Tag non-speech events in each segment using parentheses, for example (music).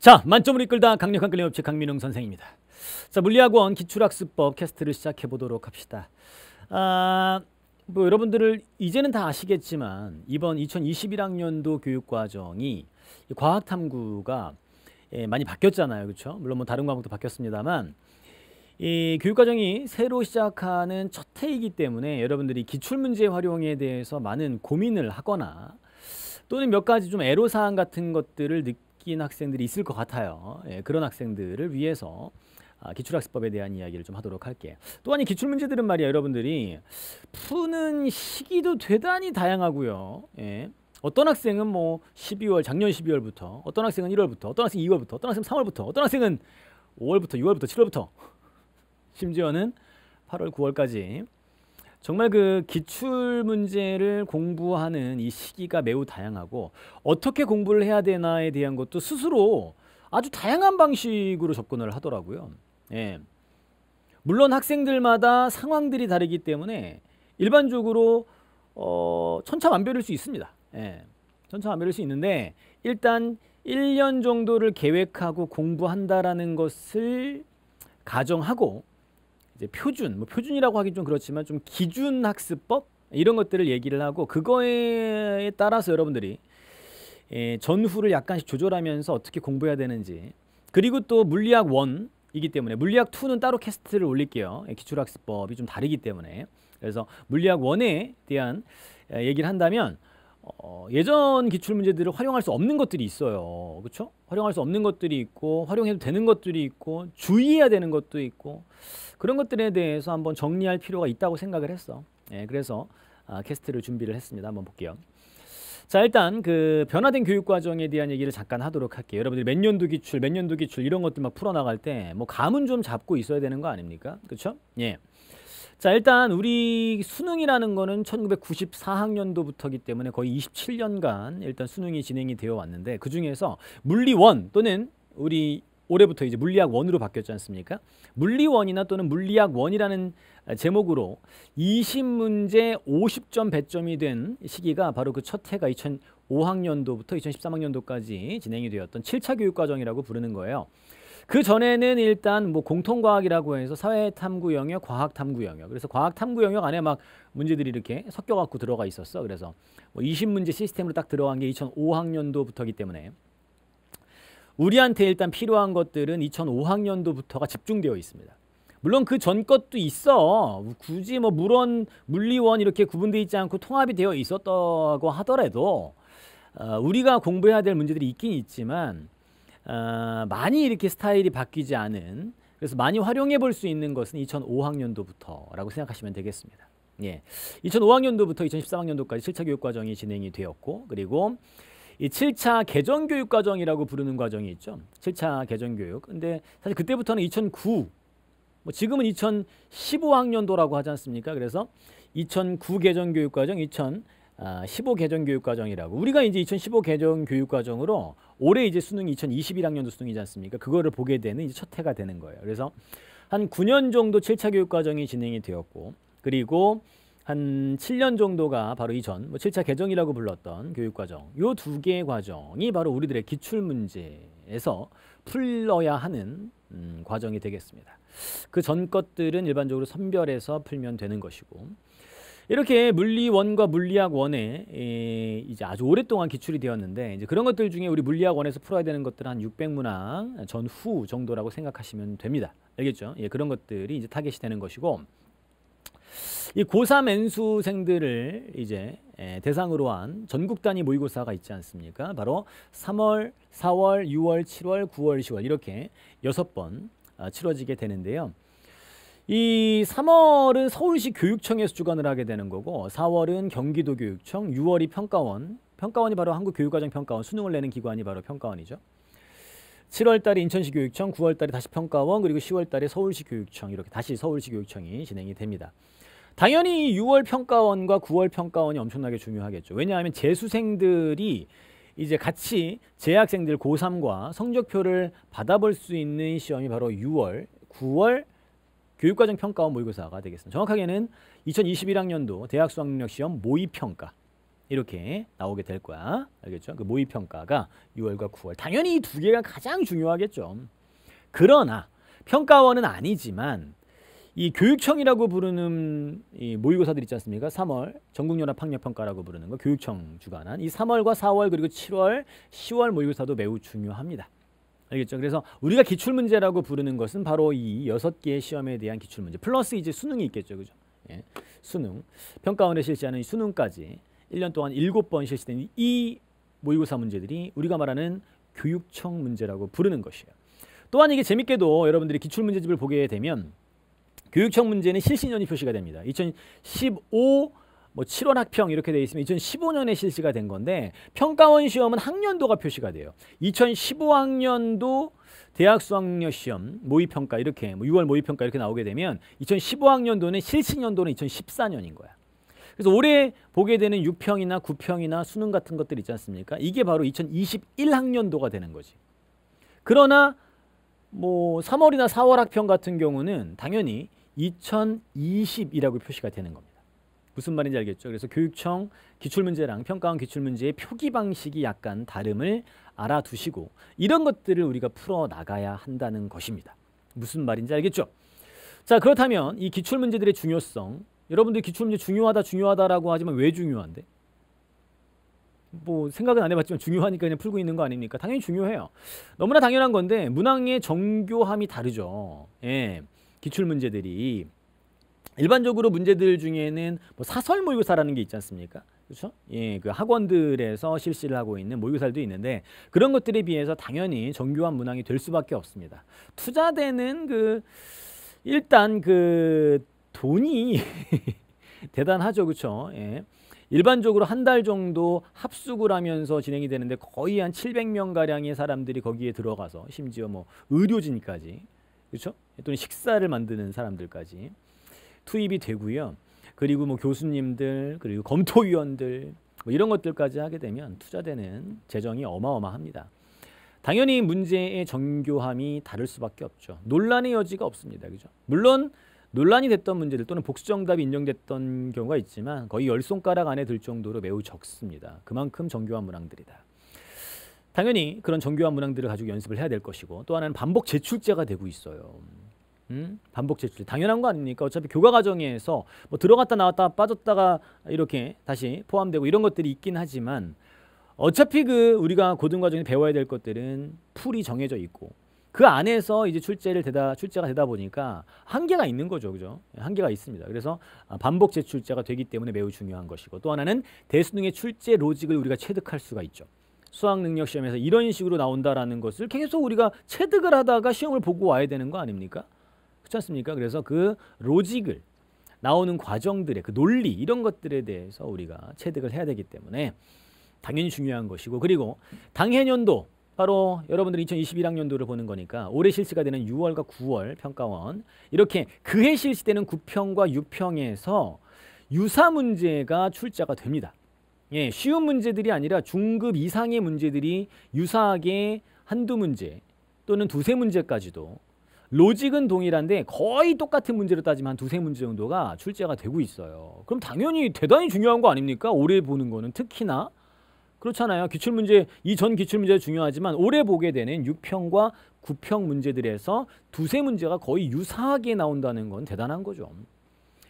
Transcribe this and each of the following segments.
자, 만점을 이끌다 강력한 끌림업체 강민웅 선생입니다. 자, 물리학원 기출학습법 캐스트를 시작해 보도록 합시다. 아, 뭐 여러분들을 이제는 다 아시겠지만 이번 2021학년도 교육과정이 과학탐구가 예, 많이 바뀌었잖아요, 그렇죠? 물론 뭐 다른 과목도 바뀌었습니다만 이 교육과정이 새로 시작하는 첫 해이기 때문에 여러분들이 기출문제 활용에 대해서 많은 고민을 하거나 또는 몇 가지 좀 애로사항 같은 것들을 느끼 바뀐 학생들이 있을 것 같아요. 예, 그런 학생들을 위해서 아, 기출학습법에 대한 이야기를 좀 하도록 할게요. 또한 이 기출문제들은 말이야 여러분들이 푸는 시기도 대단히 다양하고요. 예. 어떤 학생은 뭐 12월 작년 12월부터 어떤 학생은 1월부터 어떤 학생은 2월부터 어떤 학생은 3월부터 어떤 학생은 5월부터 6월부터 7월부터 (laughs) 심지어는 8월 9월까지 정말 그 기출 문제를 공부하는 이 시기가 매우 다양하고 어떻게 공부를 해야 되나에 대한 것도 스스로 아주 다양한 방식으로 접근을 하더라고요. 예. 물론 학생들마다 상황들이 다르기 때문에 일반적으로 어, 천차만별일 수 있습니다. 예. 천차만별일 수 있는데 일단 1년 정도를 계획하고 공부한다라는 것을 가정하고 이제 표준, 뭐 표준이라고 하긴 좀 그렇지만 좀 기준 학습법 이런 것들을 얘기를 하고 그거에 따라서 여러분들이 예, 전후를 약간씩 조절하면서 어떻게 공부해야 되는지 그리고 또 물리학 1이기 때문에 물리학 2는 따로 캐스트를 올릴게요. 예, 기출학습법이 좀 다르기 때문에 그래서 물리학 1에 대한 예, 얘기를 한다면 어, 예전 기출 문제들을 활용할 수 없는 것들이 있어요. 그렇죠? 활용할 수 없는 것들이 있고 활용해도 되는 것들이 있고 주의해야 되는 것도 있고 그런 것들에 대해서 한번 정리할 필요가 있다고 생각을 했어. 예, 그래서 아, 캐스트를 준비를 했습니다. 한번 볼게요. 자 일단 그 변화된 교육 과정에 대한 얘기를 잠깐 하도록 할게요. 여러분들몇 년도 기출, 몇 년도 기출 이런 것들 막 풀어나갈 때 뭐 감은 좀 잡고 있어야 되는 거 아닙니까? 그렇죠? 예. 자 일단 우리 수능이라는 거는 1994학년도부터기 때문에 거의 27년간 일단 수능이 진행이 되어 왔는데 그 중에서 물리원 또는 우리 올해부터 이제 물리학 원으로 바뀌었지 않습니까? 물리원이나 또는 물리학 원이라는 제목으로 20문제 50점 배점이 된 시기가 바로 그 첫 해가 2005학년도부터 2013학년도까지 진행이 되었던 7차 교육과정이라고 부르는 거예요. 그 전에는 일단 뭐 공통과학이라고 해서 사회탐구 영역, 과학탐구 영역. 그래서 과학탐구 영역 안에 막 문제들이 이렇게 섞여 갖고 들어가 있었어. 그래서 뭐 20문제 시스템으로 딱 들어간 게 2005학년도부터기 때문에 우리한테 일단 필요한 것들은 2005학년도부터가 집중되어 있습니다. 물론 그 전 것도 있어. 굳이 뭐 물원, 물리원 이렇게 구분되어 있지 않고 통합이 되어 있었다고 하더라도 어, 우리가 공부해야 될 문제들이 있긴 있지만 어, 많이 이렇게 스타일이 바뀌지 않은 그래서 많이 활용해 볼 수 있는 것은 2005학년도부터라고 생각하시면 되겠습니다. 예. 2005학년도부터 2013학년도까지 7차 교육과정이 진행이 되었고 그리고 이 7차 개정교육과정이라고 부르는 과정이 있죠. 7차 개정교육. 근데 사실 그때부터는 2009, 뭐 지금은 2015학년도라고 하지 않습니까? 그래서 2009 개정교육과정, 2015 아, 개정교육과정이라고 우리가 이제 2015 개정교육과정으로 올해 이제 수능이 2021학년도 수능이지 않습니까? 그거를 보게 되는 이제 첫 해가 되는 거예요. 그래서 한 9년 정도 7차 교육 과정이 진행이 되었고 그리고 한 7년 정도가 바로 이전 뭐 7차 개정이라고 불렀던 교육 과정. 요 두 개의 과정이 바로 우리들의 기출 문제에서 풀러야 하는 음, 과정이 되겠습니다. 그 전 것들은 일반적으로 선별해서 풀면 되는 것이고 이렇게 물리원과 물리학 원에 예, 이제 아주 오랫동안 기출이 되었는데 이제 그런 것들 중에 우리 물리학 원에서 풀어야 되는 것들은 한 600문항 전후 정도라고 생각하시면 됩니다. 알겠죠? 예, 그런 것들이 이제 타겟이 되는 것이고 이 고3 N수생들을 이제 예, 대상으로 한 전국 단위 모의고사가 있지 않습니까? 바로 3월, 4월, 6월, 7월, 9월, 10월 이렇게 6번 아, 치러지게 되는데요. 이 3월은 서울시 교육청에서 주관을 하게 되는 거고 4월은 경기도 교육청, 6월이 평가원, 평가원이 바로 한국교육과정평가원, 수능을 내는 기관이 바로 평가원이죠. 7월 달에 인천시 교육청, 9월 달에 다시 평가원, 그리고 10월 달에 서울시 교육청 이렇게 다시 서울시 교육청이 진행이 됩니다. 당연히 6월 평가원과 9월 평가원이 엄청나게 중요하겠죠. 왜냐하면 재수생들이 이제 같이 재학생들 고3과 성적표를 받아볼 수 있는 시험이 바로 6월, 9월, 교육과정 평가원 모의고사가 되겠습니다. 정확하게는 2021학년도 대학 수학능력시험 모의평가 이렇게 나오게 될 거야. 알겠죠? 그 모의평가가 6월과 9월. 당연히 이 두 개가 가장 중요하겠죠. 그러나 평가원은 아니지만 이 교육청이라고 부르는 이 모의고사들 있지 않습니까? 3월 전국연합학력평가라고 부르는 거 교육청 주관한 이 3월과 4월 그리고 7월, 10월 모의고사도 매우 중요합니다. 알겠죠? 그래서 우리가 기출문제라고 부르는 것은 바로 이 여섯 개의 시험에 대한 기출문제 플러스 이제 수능이 있겠죠. 그죠? 예. 수능. 평가원에 실시하는 수능까지 1년 동안 7번 실시된 이 모의고사 문제들이 우리가 말하는 교육청 문제라고 부르는 것이에요. 또한 이게 재밌게도 여러분들이 기출문제집을 보게 되면 교육청 문제는 실시년이 표시가 됩니다. 2015뭐 7월 학평 이렇게 되어 있으면 2015년에 실시가 된 건데 평가원 시험은 학년도가 표시가 돼요. 2015학년도 대학 수학력 시험 모의평가 이렇게 뭐 6월 모의평가 이렇게 나오게 되면 2015학년도는 실시년도는 2014년인 거야. 그래서 올해 보게 되는 6평이나 9평이나 수능 같은 것들 있지 않습니까? 이게 바로 2021학년도가 되는 거지. 그러나 뭐 3월이나 4월 학평 같은 경우는 당연히 2020이라고 표시가 되는 겁니다. 무슨 말인지 알겠죠? 그래서 교육청 기출문제랑 평가원 기출문제의 표기 방식이 약간 다름을 알아두시고 이런 것들을 우리가 풀어나가야 한다는 것입니다. 무슨 말인지 알겠죠? 자 그렇다면 이 기출문제들의 중요성 여러분들 기출문제 중요하다 중요하다라고 하지만 왜 중요한데? 뭐 생각은 안 해봤지만 중요하니까 그냥 풀고 있는 거 아닙니까? 당연히 중요해요. 너무나 당연한 건데 문항의 정교함이 다르죠. 예, 기출문제들이 일반적으로 문제들 중에는 뭐 사설 모의고사라는 게 있지 않습니까? 그렇죠? 예, 그 학원들에서 실시를 하고 있는 모의고사도 있는데 그런 것들에 비해서 당연히 정교한 문항이 될 수밖에 없습니다. 투자되는 그 일단 그 돈이 (laughs) 대단하죠, 그렇죠? 예. 일반적으로 한 달 정도 합숙을 하면서 진행이 되는데 거의 한 700명 가량의 사람들이 거기에 들어가서 심지어 뭐 의료진까지 그렇죠? 또는 식사를 만드는 사람들까지 투입이 되고요. 그리고 뭐 교수님들 그리고 검토위원들 뭐 이런 것들까지 하게 되면 투자되는 재정이 어마어마합니다. 당연히 문제의 정교함이 다를 수밖에 없죠. 논란의 여지가 없습니다. 그죠? 물론 논란이 됐던 문제들 또는 복수 정답이 인정됐던 경우가 있지만 거의 열 손가락 안에 들 정도로 매우 적습니다. 그만큼 정교한 문항들이다. 당연히 그런 정교한 문항들을 가지고 연습을 해야 될 것이고 또 하나는 반복 제출제가 되고 있어요. 음? 반복 제출 당연한 거 아닙니까? 어차피 교과 과정에서 뭐 들어갔다 나왔다 빠졌다가 이렇게 다시 포함되고 이런 것들이 있긴 하지만 어차피 그 우리가 고등 과정에 배워야 될 것들은 풀이 정해져 있고 그 안에서 이제 출제를 되다 출제가 되다 보니까 한계가 있는 거죠, 그죠? 한계가 있습니다. 그래서 아, 반복 제출제가 되기 때문에 매우 중요한 것이고 또 하나는 대수능의 출제 로직을 우리가 체득할 수가 있죠. 수학 능력 시험에서 이런 식으로 나온다라는 것을 계속 우리가 체득을 하다가 시험을 보고 와야 되는 거 아닙니까? 그렇지 않습니까? 그래서 그 로직을 나오는 과정들의 그 논리 이런 것들에 대해서 우리가 체득을 해야 되기 때문에 당연히 중요한 것이고 그리고 당해년도 바로 여러분들이 2021학년도를 보는 거니까 올해 실시가 되는 6월과 9월 평가원 이렇게 그해 실시되는 9평과 6평에서 유사 문제가 출제가 됩니다. 예, 쉬운 문제들이 아니라 중급 이상의 문제들이 유사하게 한두 문제 또는 두세 문제까지도 로직은 동일한데 거의 똑같은 문제로 따지면 한 두세 문제 정도가 출제가 되고 있어요. 그럼 당연히 대단히 중요한 거 아닙니까? 올해 보는 거는 특히나 그렇잖아요. 기출문제, 이 전 기출문제 중요하지만 올해 보게 되는 6평과 9평 문제들에서 두세 문제가 거의 유사하게 나온다는 건 대단한 거죠.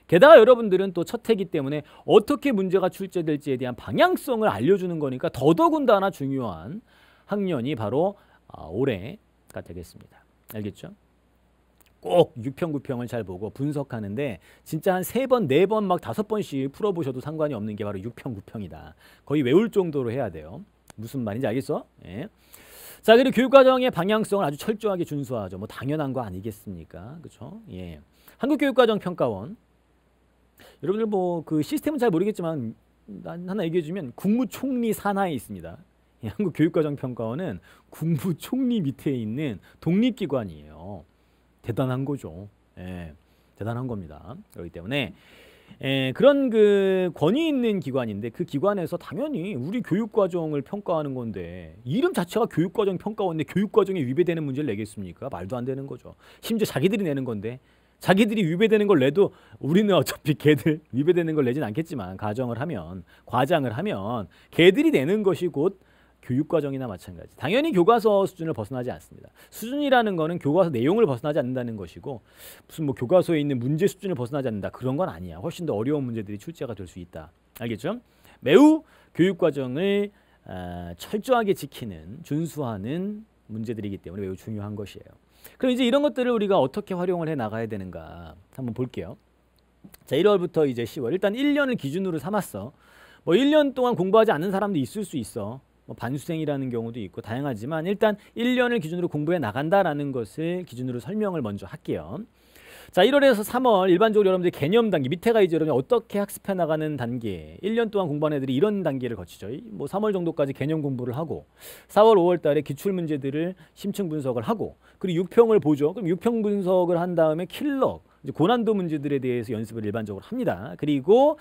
게다가 여러분들은 또 첫 해기 때문에 어떻게 문제가 출제될지에 대한 방향성을 알려주는 거니까 더더군다나 중요한 학년이 바로 아, 올해가 되겠습니다. 알겠죠? 꼭 6평, 9평을 잘 보고 분석하는데 진짜 한 3번, 4번, 막 5번씩 풀어보셔도 상관이 없는 게 바로 6평, 9평이다. 거의 외울 정도로 해야 돼요. 무슨 말인지 알겠어? 예. 자, 그리고 교육과정의 방향성을 아주 철저하게 준수하죠. 뭐 당연한 거 아니겠습니까? 그렇죠? 예. 한국교육과정평가원. 여러분들 뭐 그 시스템은 잘 모르겠지만 하나 얘기해주면 국무총리 산하에 있습니다. 한국교육과정평가원은 국무총리 밑에 있는 독립기관이에요. 대단한 거죠. 예, 대단한 겁니다. 그렇기 때문에 예, 그런 그 권위 있는 기관인데 그 기관에서 당연히 우리 교육과정을 평가하는 건데 이름 자체가 교육과정 평가원인데 교육과정에 위배되는 문제를 내겠습니까? 말도 안 되는 거죠. 심지어 자기들이 내는 건데 자기들이 위배되는 걸 내도 우리는 어차피 걔들 위배되는 걸 내진 않겠지만 가정을 하면 과장을 하면 걔들이 내는 것이 곧 교육과정이나 마찬가지. 당연히 교과서 수준을 벗어나지 않습니다. 수준이라는 거는 교과서 내용을 벗어나지 않는다는 것이고 무슨 뭐 교과서에 있는 문제 수준을 벗어나지 않는다 그런 건 아니야. 훨씬 더 어려운 문제들이 출제가 될 수 있다. 알겠죠? 매우 교육과정을 어, 아, 철저하게 지키는 준수하는 문제들이기 때문에 매우 중요한 것이에요. 그럼 이제 이런 것들을 우리가 어떻게 활용을 해 나가야 되는가 한번 볼게요. 자, 1월부터 이제 10월. 일단 1년을 기준으로 삼았어. 뭐 1년 동안 공부하지 않는 사람도 있을 수 있어. 뭐 반수생이라는 경우도 있고 다양하지만 일단 1년을 기준으로 공부해 나간다라는 것을 기준으로 설명을 먼저 할게요. 자, 1월에서 3월 일반적으로 여러분들 개념 단계 밑에가 이제 여러분 어떻게 학습해 나가는 단계. 1년 동안 공부한 애들이 이런 단계를 거치죠. 뭐 3월 정도까지 개념 공부를 하고 4월 5월 달에 기출 문제들을 심층 분석을 하고 그리고 6평을 보죠. 그럼 6평 분석을 한 다음에 킬러 고난도 문제들에 대해서 연습을 일반적으로 합니다. 그리고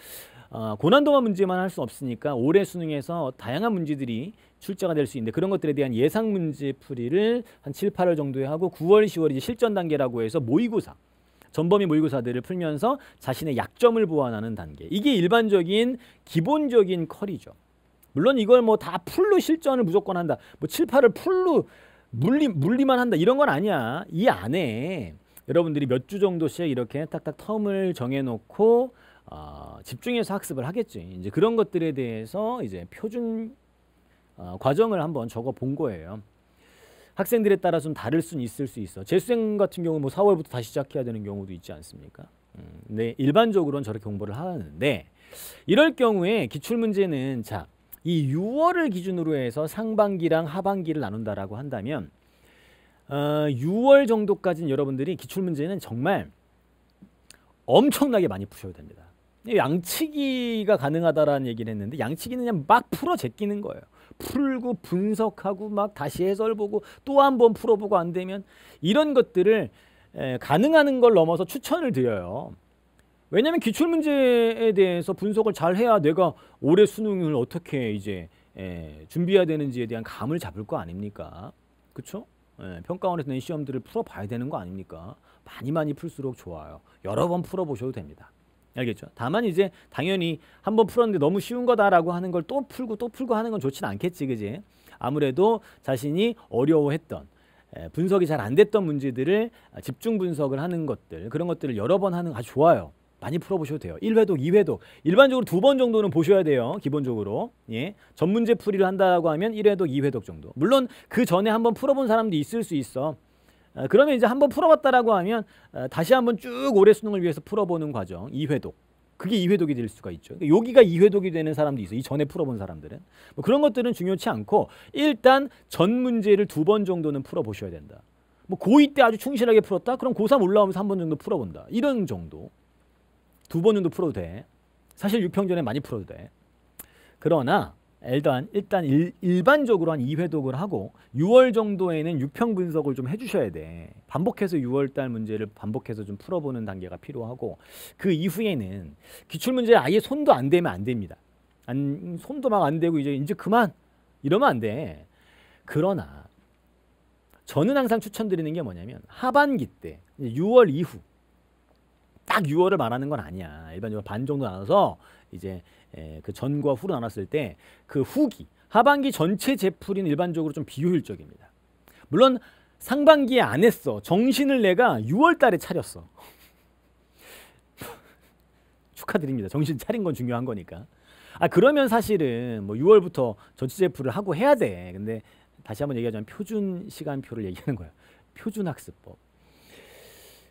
어, 고난도만 문제만 할 수 없으니까 올해 수능에서 다양한 문제들이 출제가 될 수 있는데 그런 것들에 대한 예상 문제 풀이를 한 7, 8월 정도에 하고 9월, 10월 이제 실전 단계라고 해서 모의고사 전범위 모의고사들을 풀면서 자신의 약점을 보완하는 단계. 이게 일반적인 기본적인 커리죠. 물론 이걸 뭐 다 풀로 실전을 무조건 한다. 뭐 7, 8을 풀로 물리 물리만 한다. 이런 건 아니야. 이 안에 여러분들이 몇 주 정도씩 이렇게 탁탁 텀을 정해놓고 어, 집중해서 학습을 하겠지. 이제 그런 것들에 대해서 이제 표준 어, 과정을 한번 적어 본 거예요. 학생들에 따라 좀 다를 수는 있을 수 있어. 재수생 같은 경우뭐 4월부터 다시 시작해야 되는 경우도 있지 않습니까? 음, 근 일반적으로는 저렇게 공부를 하는데 이럴 경우에 기출문제는 자, 이 6월을 기준으로 해서 상반기랑 하반기를 나눈다라고 한다면 어, 6월 정도까지는 여러분들이 기출 문제는 정말 엄청나게 많이 푸셔야 됩니다. 양치기가 가능하다라는 얘기를 했는데 양치기는 그냥 막 풀어 제끼는 거예요. 풀고 분석하고 막 다시 해설 보고 또 한 번 풀어보고 안 되면 이런 것들을 에, 가능한 걸 넘어서 추천을 드려요. 왜냐하면 기출 문제에 대해서 분석을 잘 해야 내가 올해 수능을 어떻게 이제 에, 준비해야 되는지에 대한 감을 잡을 거 아닙니까? 그렇죠? 예, 평가원에서 는 시험들을 풀어봐야 되는 거 아닙니까? 많이 많이 풀수록 좋아요. 여러 번 풀어보셔도 됩니다. 알겠죠? 다만 이제 당연히 한번 풀었는데 너무 쉬운 거다라고 하는 걸 또 풀고 또 풀고 하는 건 좋진 않겠지, 그지? 아무래도 자신이 어려워했던 예, 분석이 잘 안 됐던 문제들을 집중 분석을 하는 것들 그런 것들을 여러 번 하는 거 아, 아주 좋아요. 많이 풀어보셔도 돼요. 1회독, 2회독. 일반적으로 두 번 정도는 보셔야 돼요. 기본적으로. 예. 전문제 풀이를 한다고 하면 1회독, 2회독 정도. 물론 그 전에 한번 풀어본 사람도 있을 수 있어. 아, 그러면 이제 한번 풀어봤다라고 하면 아, 다시 한번 쭉 올해 수능을 위해서 풀어보는 과정 2회독. 그게 2회독이 될 수가 있죠. 그러니까 여기가 2회독이 되는 사람도 있어. 요이 전에 풀어본 사람들은. 뭐 그런 것들은 중요치 않고 일단 전 문제를 두 번 정도는 풀어보셔야 된다. 뭐 고2 때 아주 충실하게 풀었다? 그럼 고3 올라오면서 한 번 정도 풀어본다. 이런 정도. 두번 정도 풀어도 돼. 사실 6평전에 많이 풀어도 돼. 그러나 일단 일단 일, 반적으로한 2회독을 하고 6월 정도에는 6평 분석을 좀 해주셔야 돼. 반복해서 6월 달 문제를 반복해서 좀 풀어보는 단계가 필요하고 그 이후에는 기출 문제 아예 손도 안 대면 안 됩니다. 안, 손도 막안 대고 이제 이제 그만 이러면 안 돼. 그러나 저는 항상 추천드리는 게 뭐냐면 하반기 때 6월 이후 딱 6월을 말하는 건 아니야. 일반적으로 반 정도 나눠서 이제 예, 그 전과 후로 나눴을 때 그 후기 하반기 전체 제풀인 일반적으로 좀 비효율적입니다. 물론 상반기에 안 했어. 정신을 내가 6월 달에 차렸어. (laughs) 축하드립니다. 정신 차린 건 중요한 거니까. 아 그러면 사실은 뭐 6월부터 전체 제풀을 하고 해야 돼. 근데 다시 한번 얘기하자면 표준 시간표를 얘기하는 거야. 표준 학습법.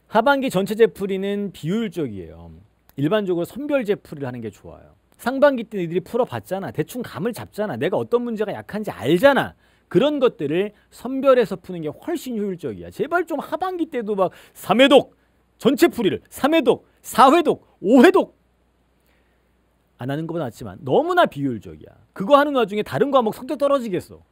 하반기 전체 재풀이는 비효율적이에요. 일반적으로 선별 재풀이를 하는 게 좋아요. 상반기 때 니들이 풀어봤잖아. 대충 감을 잡잖아. 내가 어떤 문제가 약한지 알잖아. 그런 것들을 선별해서 푸는 게 훨씬 효율적이야. 제발 좀 하반기 때도 막 3회독, 전체 풀이를 3회독, 4회독, 5회독 안 하는 것보다 낫지만 너무나 비효율적이야. 그거 하는 와중에 다른 과목 성격 떨어지겠어.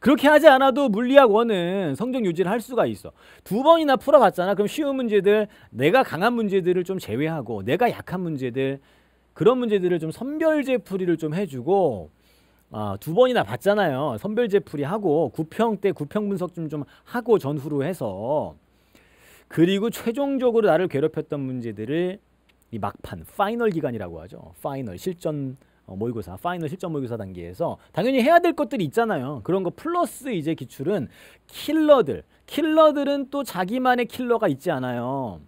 그렇게 하지 않아도 물리학 원은 성적 유지를 할 수가 있어. 두 번이나 풀어봤잖아. 그럼 쉬운 문제들, 내가 강한 문제들을 좀 제외하고 내가 약한 문제들 그런 문제들을 좀 선별제 풀이를 좀 해주고 아, 두 번이나 봤잖아요. 선별제 풀이하고 구평 때 구평 분석 좀 좀 하고 전후로 해서 그리고 최종적으로 나를 괴롭혔던 문제들을 이 막판 파이널 기간이라고 하죠. 파이널 실전 어, 모의고사 파이널 실전 모의고사 단계에서 당연히 해야 될 것들이 있잖아요. 그런 거 플러스 이제 기출은 킬러들 킬러들은 또 자기만의 킬러가 있지 않아요.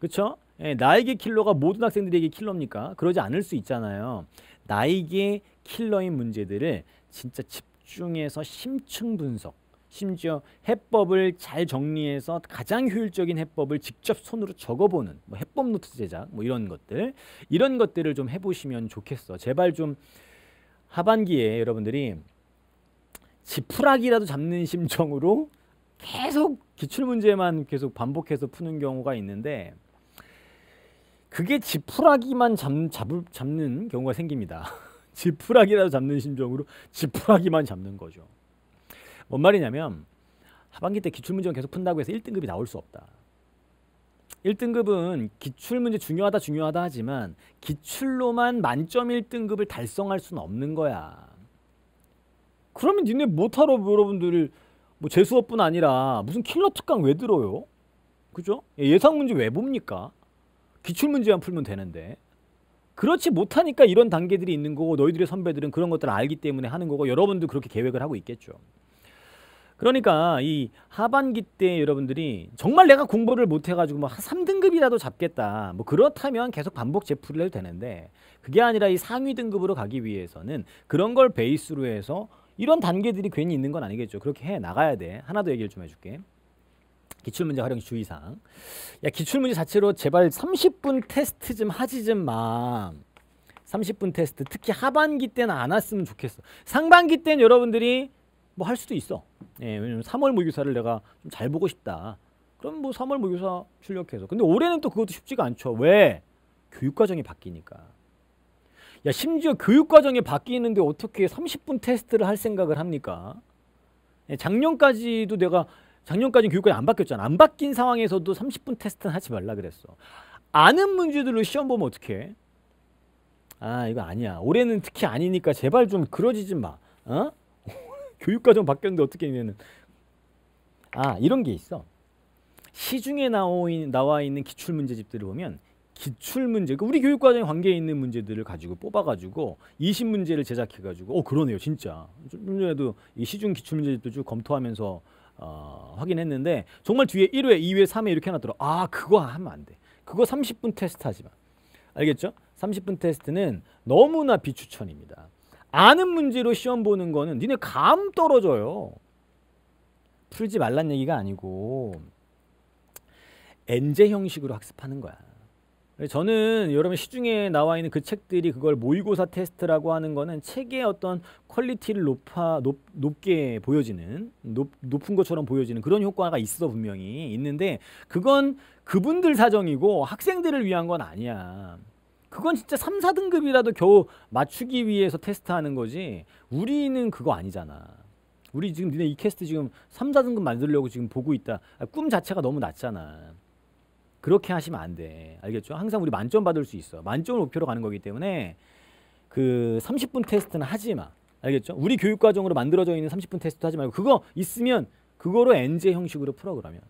그쵸 예, 나에게 킬러가 모든 학생들에게 킬러입니까? 그러지 않을 수 있잖아요. 나에게 킬러인 문제들을 진짜 집중해서 심층 분석 심지어 해법을 잘 정리해서 가장 효율적인 해법을 직접 손으로 적어보는 뭐 해법 노트 제작 뭐 이런 것들 이런 것들을 좀 해보시면 좋겠어. 제발 좀 하반기에 여러분들이 지푸라기라도 잡는 심정으로 계속 기출문제만 계속 반복해서 푸는 경우가 있는데 그게 지푸라기만 잡, 잡을, 잡는 경우가 생깁니다. (laughs) 지푸라기라도 잡는 심정으로 지푸라기만 잡는 거죠. 뭔 말이냐면 하반기 때 기출문제만 계속 푼다고 해서 1등급이 나올 수 없다. 1등급은 기출문제 중요하다 중요하다 하지만 기출로만 만점 1등급을 달성할 수는 없는 거야. 그러면 니네 못하러 여러분들 뭐 재수업뿐 아니라 무슨 킬러 특강 왜 들어요? 그죠? 예, 예상 문제 왜 봅니까? 기출 문제만 풀면 되는데 그렇지 못하니까 이런 단계들이 있는 거고 너희들의 선배들은 그런 것들을 알기 때문에 하는 거고 여러분도 그렇게 계획을 하고 있겠죠. 그러니까 이 하반기 때 여러분들이 정말 내가 공부를 못해가지고 뭐 3등급이라도 잡겠다 뭐 그렇다면 계속 반복 제풀을 해도 되는데 그게 아니라 이 상위 등급으로 가기 위해서는 그런 걸 베이스로 해서 이런 단계들이 괜히 있는 건 아니겠죠 그렇게 해 나가야 돼 하나 더 얘기를 좀 해줄게 기출문제 활용 주의사항 야 기출문제 자체로 제발 30분 테스트 좀 하지 좀마 30분 테스트 특히 하반기 때는 안 왔으면 좋겠어 상반기 때는 여러분들이 뭐할 수도 있어. 예, 왜냐면 3월 모의고사를 내가 좀 잘 보고 싶다. 그럼 뭐 3월 모의고사 출력해서. 근데 올해는 또 그것도 쉽지가 않죠. 왜? 교육과정이 바뀌니까. 야, 심지어 교육과정이 바뀌는데 어떻게 30분 테스트를 할 생각을 합니까? 예, 작년까지도 내가 작년까지 교육과정 안 바뀌었잖아. 안 바뀐 상황에서도 30분 테스트는 하지 말라 그랬어. 아는 문제들로 시험 보면 어떡해? 아, 이거 아니야. 올해는 특히 아니니까 제발 좀 그러지 지 마. 어? 교육과정 바뀌었는데 어떻게 얘네는 아 이런 게 있어 시중에 나오인, 나와 있는 기출문제집들을 보면 기출문제 그 우리 교육과정에 관계에 있는 문제들을 가지고 뽑아가지고 20문제를 제작해가지고 어 그러네요 진짜 좀 전에도 이 시중 기출문제집도 쭉 검토하면서 어, 확인했는데 정말 뒤에 1회, 2회, 3회 이렇게 해놨더라 아 그거 하면 안 돼 그거 30분 테스트 하지마 알겠죠? 30분 테스트는 너무나 비추천입니다 아는 문제로 시험 보는 거는 니네 감 떨어져요. 풀지 말란 얘기가 아니고 엔제 형식으로 학습하는 거야. 저는 여러분 시중에 나와 있는 그 책들이 그걸 모의고사 테스트라고 하는 거는 책의 어떤 퀄리티를 높아, 높, 높게 보여지는 높, 높은 것처럼 보여지는 그런 효과가 있어 분명히 있는데 그건 그분들 사정이고 학생들을 위한 건 아니야. 그건 진짜 3, 4등급이라도 겨우 맞추기 위해서 테스트하는 거지 우리는 그거 아니잖아. 우리 지금 니네 이 캐스트 지금 3, 4등급 만들려고 지금 보고 있다. 아, 꿈 자체가 너무 낮잖아. 그렇게 하시면 안 돼. 알겠죠? 항상 우리 만점 받을 수 있어. 만점을 목표로 가는 거기 때문에 그 30분 테스트는 하지 마. 알겠죠? 우리 교육 과정으로 만들어져 있는 30분 테스트 하지 말고 그거 있으면 그거로 엔제 형식으로 풀어 그러면.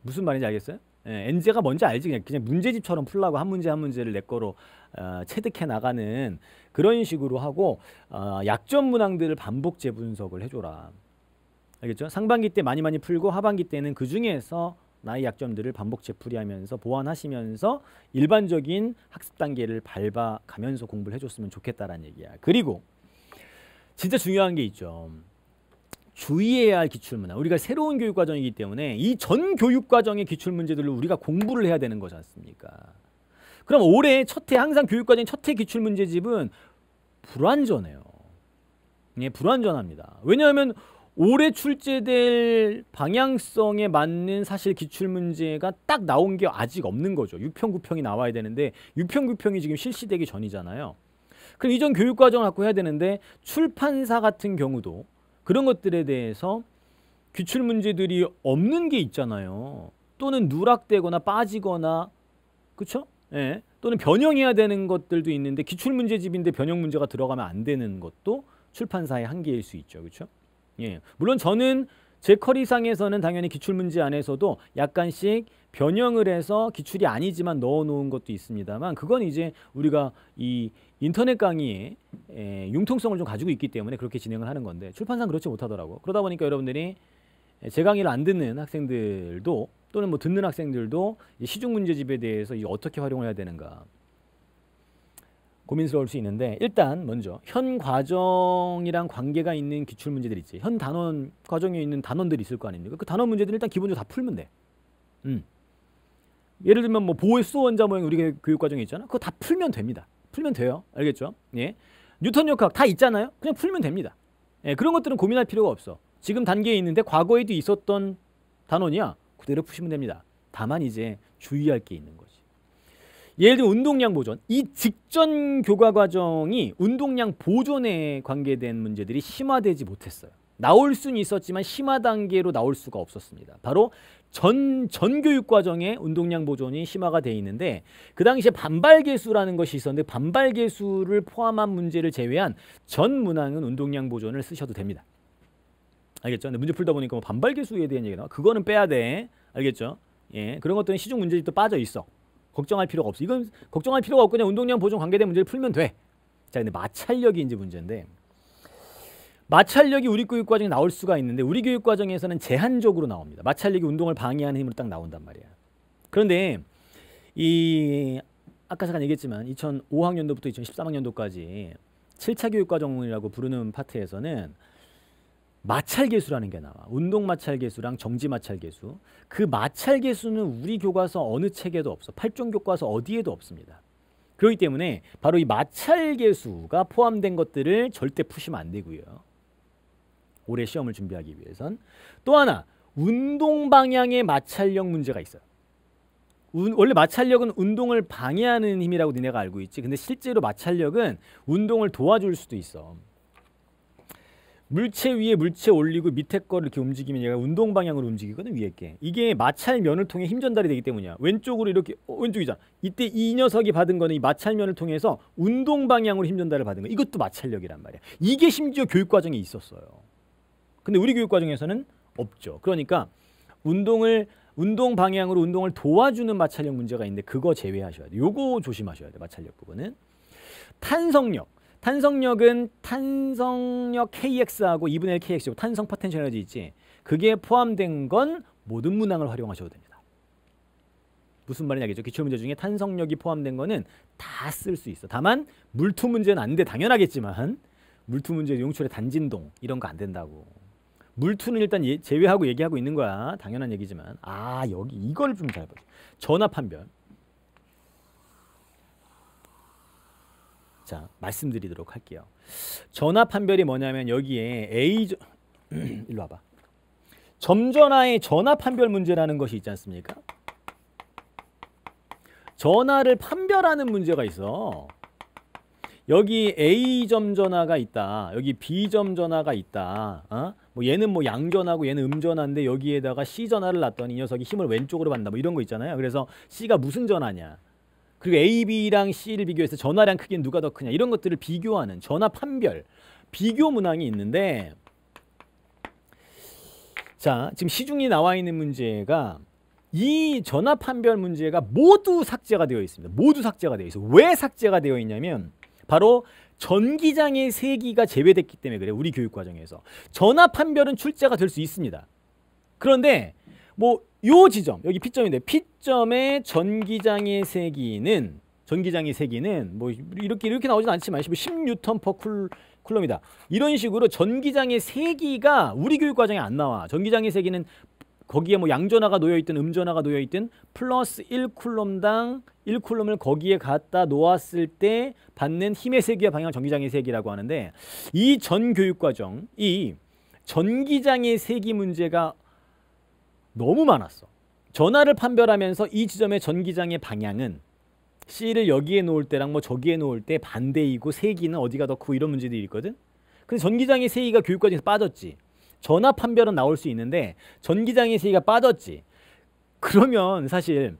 무슨 말인지 알겠어요? 예, 엔제가 뭔지 알지 그냥, 그냥 문제집처럼 풀라고 한 문제 한 문제를 내 거로 어, 체득해 나가는 그런 식으로 하고 어, 약점 문항들을 반복 재분석을 해줘라. 알겠죠? 상반기 때 많이 많이 풀고 하반기 때는 그 중에서 나의 약점들을 반복 재풀이하면서 보완하시면서 일반적인 학습 단계를 밟아가면서 공부를 해줬으면 좋겠다라는 얘기야. 그리고 진짜 중요한 게 있죠. 주의해야 할 기출문화. 우리가 새로운 교육과정이기 때문에 이 전 교육과정의 기출문제들로 우리가 공부를 해야 되는 거지 않습니까? 그럼 올해 첫해 항상 교육과정 첫해 기출문제집은 불완전해요. 예, 불완전합니다. 왜냐하면 올해 출제될 방향성에 맞는 사실 기출문제가 딱 나온 게 아직 없는 거죠. 6평9평이 나와야 되는데 6평9평이 지금 실시되기 전이잖아요. 그럼 이전 교육과정을 갖고 해야 되는데 출판사 같은 경우도 그런 것들에 대해서 규출 문제들이 없는 게 있잖아요. 또는 누락되거나 빠지거나 그렇죠? 예. 또는 변형해야 되는 것들도 있는데 기출 문제집인데 변형 문제가 들어가면 안 되는 것도 출판사의 한계일 수 있죠. 그렇죠? 예. 물론 저는 제 커리상에서는 당연히 기출 문제 안에서도 약간씩 변형을 해서 기출이 아니지만 넣어놓은 것도 있습니다만 그건 이제 우리가 이 인터넷 강의에 융통성을 좀 가지고 있기 때문에 그렇게 진행을 하는 건데 출판상 그렇지 못하더라고 그러다 보니까 여러분들이 제 강의를 안 듣는 학생들도 또는 뭐 듣는 학생들도 시중 문제집에 대해서 어떻게 활용을 해야 되는가 고민스러울 수 있는데 일단 먼저 현 과정이랑 관계가 있는 기출 문제들 있지 현 단원 과정에 있는 단원들이 있을 거 아닙니까 그 단원 문제들 일단 기본적으로 다 풀면 돼 음. 예를 들면 뭐 보의 수원자 모형 우리 교육 과정에 있잖아. 그거 다 풀면 됩니다. 풀면 돼요. 알겠죠? 예. 뉴턴 역학 다 있잖아요. 그냥 풀면 됩니다. 예, 그런 것들은 고민할 필요가 없어. 지금 단계에 있는데 과거에도 있었던 단원이야. 그대로 푸시면 됩니다. 다만 이제 주의할 게 있는 거지. 예를 들면 운동량 보존. 이 직전 교과 과정이 운동량 보존에 관계된 문제들이 심화되지 못했어요. 나올 수는 있었지만 심화 단계로 나올 수가 없었습니다. 바로 전, 전 교육 과정에 운동량 보존이 심화가 돼 있는데 그 당시에 반발 계수라는 것이 있었는데 반발 계수를 포함한 문제를 제외한 전 문항은 운동량 보존을 쓰셔도 됩니다. 알겠죠? 근데 문제 풀다 보니까 뭐 반발 계수에 대한 얘기 가 나와. 그거는 빼야 돼. 알겠죠? 예. 그런 것들은 시중 문제집도 빠져 있어. 걱정할 필요가 없어. 이건 걱정할 필요가 없고 그냥 운동량 보존 관계된 문제를 풀면 돼. 자, 근데 마찰력이 이제 문제인데 마찰력이 우리 교육과정에 나올 수가 있는데 우리 교육과정에서는 제한적으로 나옵니다. 마찰력이 운동을 방해하는 힘으로 딱 나온단 말이야. 그런데 이 아까 잠깐 얘기했지만 2005학년도부터 2013학년도까지 7차 교육과정이라고 부르는 파트에서는 마찰계수라는 게 나와. 운동 마찰계수랑 정지 마찰계수. 그 마찰계수는 우리 교과서 어느 책에도 없어. 8종 교과서 어디에도 없습니다. 그렇기 때문에 바로 이 마찰계수가 포함된 것들을 절대 푸시면 안 되고요. 올해 시험을 준비하기 위해선 또 하나 운동 방향의 마찰력 문제가 있어요. 운, 원래 마찰력은 운동을 방해하는 힘이라고 니네가 알고 있지. 근데 실제로 마찰력은 운동을 도와줄 수도 있어. 물체 위에 물체 올리고 밑에 거를 이렇게 움직이면 얘가 운동 방향으로 움직이거든 위에 게 이게 마찰면을 통해 힘 전달이 되기 때문이야 왼쪽으로 이렇게 어, 왼쪽이잖아 이때 이 녀석이 받은 거는 이 마찰면을 통해서 운동 방향으로 힘 전달을 받은 거 이것도 마찰력이란 말이야 이게 심지어 교육 과정에 있었어요 근데 우리 교육 과정에서는 없죠. 그러니까 운동을 운동 방향으로 운동을 도와주는 마찰력 문제가 있는데 그거 제외하셔야 돼요. 요거 조심하셔야 돼요. 마찰력 부분은. 탄성력. 탄성력은 탄성력 KX하고 2분의 1 KX고 탄성 포텐셜 에너지 있지. 그게 포함된 건 모든 문항을 활용하셔도 됩니다. 무슨 말이냐겠죠. 기출문제 중에 탄성력이 포함된 거는 다 쓸 수 있어. 다만 물투 문제는 안 돼. 당연하겠지만 물투 문제 용출의 단진동 이런 거 안 된다고. 물투는 일단 예, 제외하고 얘기하고 있는 거야. 당연한 얘기지만. 아 여기 이걸 좀 잘 보죠. 전화 판별. 자 말씀드리도록 할게요. 전화 판별이 뭐냐면 여기에 A (clears throat) 일로 와봐. 점전화의 전화 판별 문제라는 것이 있지 않습니까? 전화를 판별하는 문제가 있어. 여기 A점 전화가 있다. 여기 B점 전화가 있다. 어? 뭐 얘는 뭐 양전하고 얘는 음전화인데 여기에다가 C전화를 놨더니 이 녀석이 힘을 왼쪽으로 받는다. 뭐 이런 거 있잖아요. 그래서 C가 무슨 전화냐. 그리고 A, B랑 C를 비교해서 전화량 크기는 누가 더 크냐. 이런 것들을 비교하는 전화 판별. 비교 문항이 있는데 자 지금 시중에 나와 있는 문제가 이 전화 판별 문제가 모두 삭제가 되어 있습니다. 모두 삭제가 되어 있어왜 삭제가 되어 있냐면 바로 전기장의 세기가 제외됐기 때문에 그래요. 우리 교육 과정에서. 전화 판별은 출제가 될 수 있습니다. 그런데 뭐 요 지점, 여기 P점인데 P점의 전기장의 세기는 전기장의 세기는 뭐 이렇게 이렇게 나오진 않지만 1 6뉴턴퍼 쿨, 쿨럼이다. 이런 식으로 전기장의 세기가 우리 교육 과정에 안 나와. 전기장의 세기는 거기에 뭐 양전화가 놓여 있든 음전화가 놓여 있든 플러스 1쿨럼당 1쿨럼을 거기에 갖다 놓았을 때 받는 힘의 세기와 방향 전기장의 세기라고 하는데 이 전 교육 과정 이 전기장의 세기 문제가 너무 많았어. 전화를 판별하면서 이 지점의 전기장의 방향은 C를 여기에 놓을 때랑 뭐 저기에 놓을 때 반대이고 세기는 어디가 더 크고 이런 문제들이 있거든. 근데 전기장의 세기가 교육 과정에서 빠졌지. 전화 판별은 나올 수 있는데 전기장의 세기가 빠졌지. 그러면 사실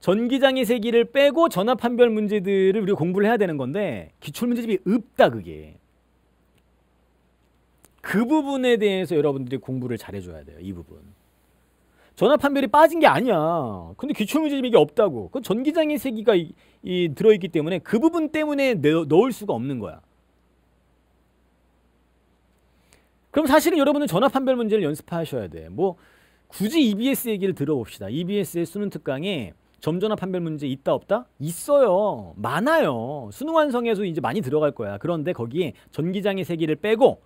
전기장의 세기를 빼고 전화 판별 문제들을 우리가 공부를 해야 되는 건데 기출 문제집이 없다 그게. 그 부분에 대해서 여러분들이 공부를 잘해줘야 돼요. 이 부분. 전화 판별이 빠진 게 아니야. 근데 기출문제집이 이게 없다고. 그 전기장의 세기가 이, 이 들어있기 때문에 그 부분 때문에 넣, 넣을 수가 없는 거야. 그럼 사실은 여러분은 전화 판별 문제를 연습하셔야 돼. 뭐 굳이 EBS 얘기를 들어봅시다. EBS의 수능 특강에 점전화 판별 문제 있다 없다? 있어요. 많아요. 수능 완성에서 이제 많이 들어갈 거야. 그런데 거기에 전기장의 세기를 빼고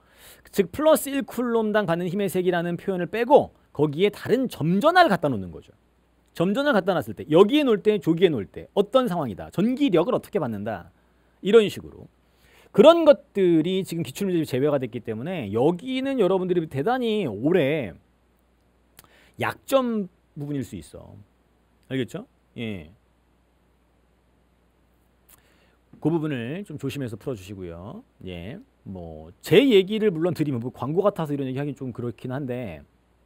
즉 플러스 1쿨롬당 받는 힘의 세기라는 표현을 빼고 거기에 다른 점전화를 갖다 놓는 거죠. 점전화를 갖다 놨을 때 여기에 놓을 때 조기에 놓을 때 어떤 상황이다. 전기력을 어떻게 받는다. 이런 식으로 그런 것들이 지금 기출문제집 이 제외가 됐기 때문에 여기는 여러분들이 대단히 오래 약점 부분일 수 있어. 알겠죠? 예. 그 부분을 좀 조심해서 풀어주시고요. 예. 뭐, 제 얘기를 물론 드리면, 뭐 광고 같아서 이런 얘기 하긴 좀 그렇긴 한데,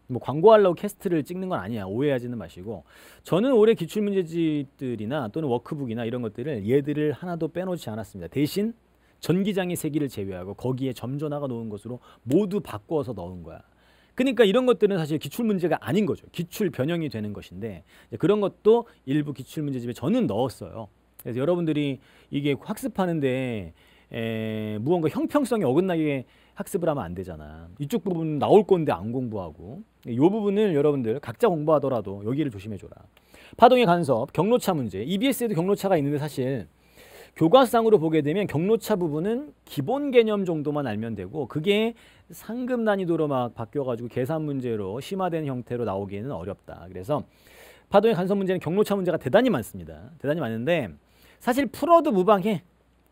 뭐 광고하려고 캐스트를 찍는 건 아니야. 오해하지는 마시고. 저는 올해 기출문제집들이나 또는 워크북이나 이런 것들을 얘들을 하나도 빼놓지 않았습니다. 대신 전기장의 세기를 제외하고 거기에 점전화가 놓은 것으로 모두 바꿔서 넣은 거야. 그러니까 이런 것들은 사실 기출 문제가 아닌 거죠. 기출 변형이 되는 것인데 그런 것도 일부 기출 문제집에 저는 넣었어요. 그래서 여러분들이 이게 학습하는데 에, 무언가 형평성이 어긋나게 학습을 하면 안 되잖아. 이쪽 부분 나올 건데 안 공부하고 이 부분을 여러분들 각자 공부하더라도 여기를 조심해줘라. 파동의 간섭, 경로차 문제. EBS에도 경로차가 있는데 사실 교과상으로 보게 되면 경로차 부분은 기본 개념 정도만 알면 되고 그게 상급 난이도로 막 바뀌어가지고 계산 문제로 심화된 형태로 나오기에는 어렵다. 그래서 파동의 간섭 문제는 경로차 문제가 대단히 많습니다. 대단히 많은데 사실 풀어도 무방해.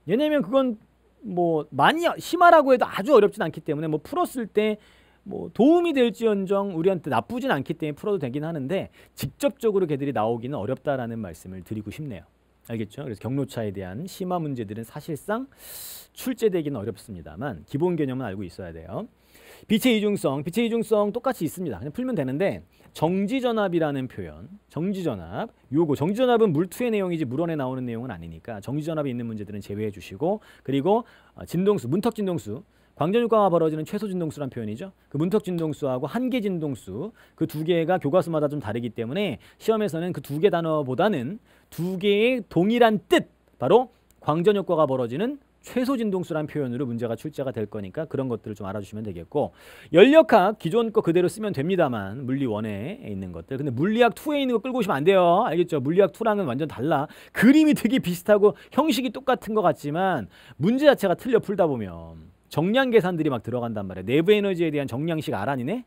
왜냐면 그건 뭐 많이 심화라고 해도 아주 어렵진 않기 때문에 뭐 풀었을 때 뭐 도움이 될지언정 우리한테 나쁘진 않기 때문에 풀어도 되긴 하는데 직접적으로 걔들이 나오기는 어렵다라는 말씀을 드리고 싶네요. 알겠죠? 그래서 경로차에 대한 심화 문제들은 사실상 출제되기는 어렵습니다만 기본 개념은 알고 있어야 돼요. 빛의 이중성, 빛의 이중성 똑같이 있습니다. 그냥 풀면 되는데 정지전압이라는 표현, 정지전압, 요거 정지전압은 물투의 내용이지 물원에 나오는 내용은 아니니까 정지전압이 있는 문제들은 제외해 주시고 그리고 어, 진동수, 문턱 진동수 광전 효과가 벌어지는 최소 진동수란 표현이죠. 그 문턱 진동수하고 한계 진동수 그 두 개가 교과서마다 좀 다르기 때문에 시험에서는 그 두 개 단어보다는 두 개의 동일한 뜻 바로 광전 효과가 벌어지는 최소 진동수란 표현으로 문제가 출제가 될 거니까 그런 것들을 좀 알아주시면 되겠고 연력학 기존 거 그대로 쓰면 됩니다만 물리 1에 있는 것들 근데 물리학 2에 있는 거 끌고 오시면 안 돼요 알겠죠 물리학 2랑은 완전 달라 그림이 되게 비슷하고 형식이 똑같은 것 같지만 문제 자체가 틀려 풀다 보면 정량 계산들이 막 들어간단 말이야. 내부 에너지에 대한 정량식 알아내네?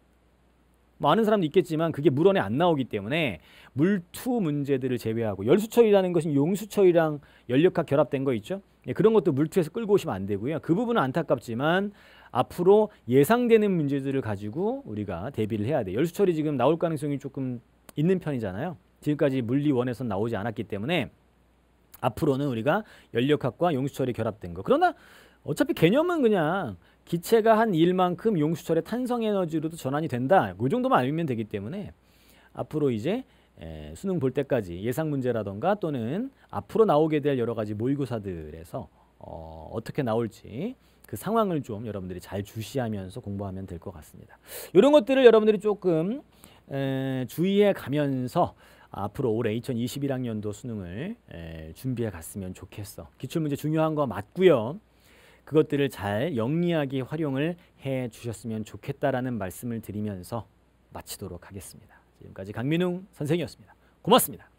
뭐 아는 사람도 있겠지만 그게 물원에 안 나오기 때문에 물투 문제들을 제외하고 열수처리라는 것은 용수처리랑 연력학 결합된 거 있죠. 예, 그런 것도 물투에서 끌고 오시면 안 되고요. 그 부분은 안타깝지만 앞으로 예상되는 문제들을 가지고 우리가 대비를 해야 돼. 열수처리 지금 나올 가능성이 조금 있는 편이잖아요. 지금까지 물리원에서 나오지 않았기 때문에 앞으로는 우리가 연력학과 용수처리 결합된 거. 그러나 어차피 개념은 그냥 기체가 한 일만큼 용수철의 탄성 에너지로도 전환이 된다. 그 정도만 알면 되기 때문에 앞으로 이제 수능 볼 때까지 예상 문제라던가 또는 앞으로 나오게 될 여러 가지 모의고사들에서 어, 어떻게 나올지 그 상황을 좀 여러분들이 잘 주시하면서 공부하면 될 것 같습니다. 이런 것들을 여러분들이 조금 주의해 가면서 앞으로 올해 2021학년도 수능을 준비해 갔으면 좋겠어. 기출문제 중요한 거 맞고요. 그것들을 잘 영리하게 활용을 해 주셨으면 좋겠다라는 말씀을 드리면서 마치도록 하겠습니다. 지금까지 강민웅 선생이었습니다. 고맙습니다.